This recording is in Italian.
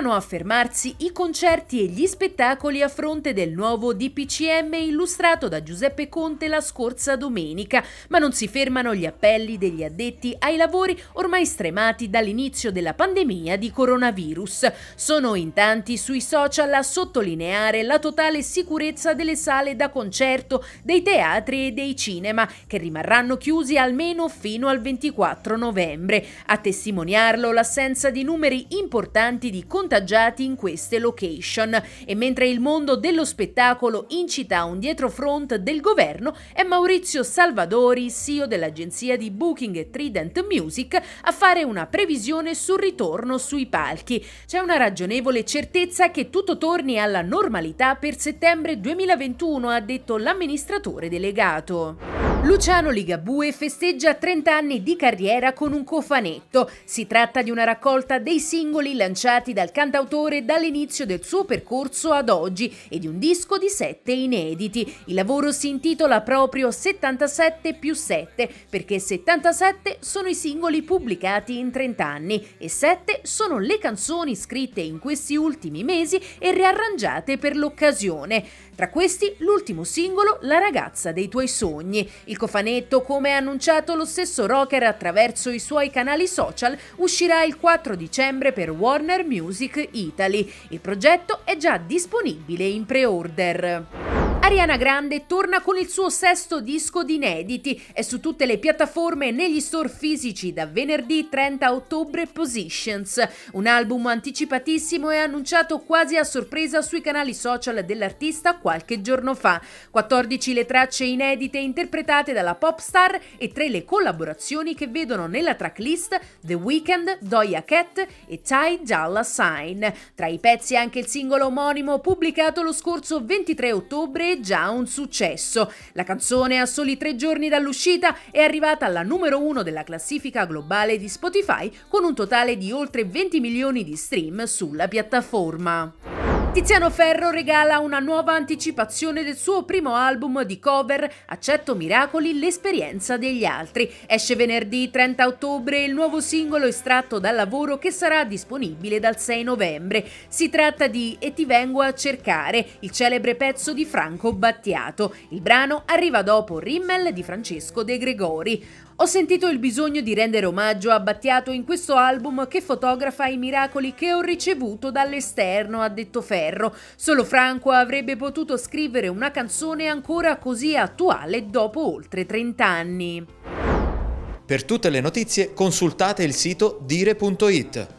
continuano a i concerti e gli spettacoli a fronte del nuovo DPCM illustrato da Giuseppe Conte la scorsa domenica, ma non si fermano gli appelli degli addetti ai lavori ormai stremati dall'inizio della pandemia di coronavirus. Sono in tanti sui social a sottolineare la totale sicurezza delle sale da concerto, dei teatri e dei cinema, che rimarranno chiusi almeno fino al 24 novembre. A testimoniarlo l'assenza di numeri importanti di concerti svantaggiati in queste location e mentre il mondo dello spettacolo incita un dietrofront del governo è Maurizio Salvadori, CEO dell'agenzia di Booking Trident Music, a fare una previsione sul ritorno sui palchi. C'è una ragionevole certezza che tutto torni alla normalità per settembre 2021, ha detto l'amministratore delegato. Luciano Ligabue festeggia 30 anni di carriera con un cofanetto. Si tratta di una raccolta dei singoli lanciati dal cantautore dall'inizio del suo percorso ad oggi e di un disco di 7 inediti. Il lavoro si intitola proprio 77 più 7 perché 77 sono i singoli pubblicati in 30 anni e 7 sono le canzoni scritte in questi ultimi mesi e riarrangiate per l'occasione. Tra questi l'ultimo singolo La ragazza dei tuoi sogni. Il cofanetto, come ha annunciato lo stesso rocker attraverso i suoi canali social, uscirà il 4 dicembre per Warner Music Italy. Il progetto è già disponibile in pre-order. Ariana Grande torna con il suo sesto disco di inediti. È su tutte le piattaforme e negli store fisici da venerdì 30 ottobre Positions. Un album anticipatissimo e annunciato quasi a sorpresa sui canali social dell'artista qualche giorno fa. 14 le tracce inedite interpretate dalla pop star e 3 le collaborazioni che vedono nella tracklist The Weeknd, Doja Cat e Ty Dolla Sign. Tra i pezzi anche il singolo omonimo pubblicato lo scorso 23 ottobre già un successo. La canzone, a soli tre giorni dall'uscita, è arrivata alla numero uno della classifica globale di Spotify con un totale di oltre 20 milioni di stream sulla piattaforma. Tiziano Ferro regala una nuova anticipazione del suo primo album di cover Accetto Miracoli, l'esperienza degli altri. Esce venerdì 30 ottobre il nuovo singolo estratto dal lavoro che sarà disponibile dal 6 novembre. Si tratta di E ti vengo a cercare, il celebre pezzo di Franco Battiato. Il brano arriva dopo Rimmel di Francesco De Gregori. Ho sentito il bisogno di rendere omaggio a Battiato in questo album che fotografa i miracoli che ho ricevuto dall'esterno, ha detto Ferro ferro. Solo Franco avrebbe potuto scrivere una canzone ancora così attuale dopo oltre 30 anni. Per tutte le notizie consultate il sito dire.it.